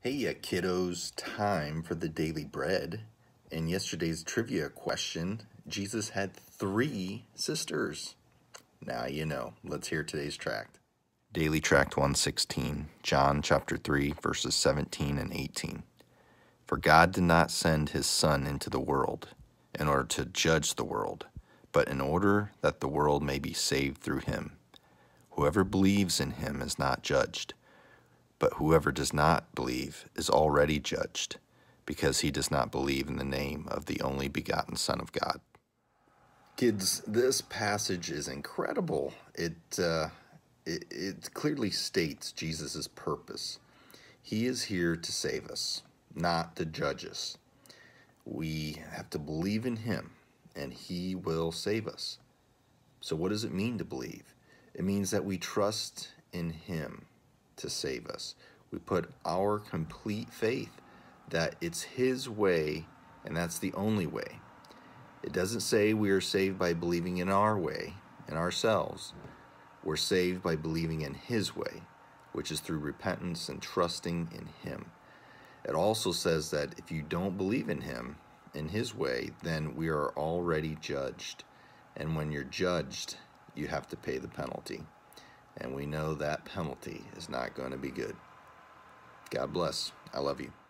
Hey, ya uh, kiddos, time for the daily bread. In yesterday's trivia question, Jesus had three sisters. Now you know. Let's hear today's tract. Daily Tract 116, John chapter 3, verses 17 and 18. For God did not send his Son into the world in order to judge the world, but in order that the world may be saved through him. Whoever believes in him is not judged. But whoever does not believe is already judged, because he does not believe in the name of the only begotten Son of God. Kids, this passage is incredible. It, uh, it, it clearly states Jesus' purpose. He is here to save us, not to judge us. We have to believe in him, and he will save us. So, what does it mean to believe? It means that we trust in him to save us. We put our complete faith that it's His way and that's the only way. It doesn't say we are saved by believing in our way, in ourselves. We're saved by believing in His way, which is through repentance and trusting in Him. It also says that if you don't believe in Him, in His way, then we are already judged. And when you're judged, you have to pay the penalty and we know that penalty is not going to be good. God bless. I love you.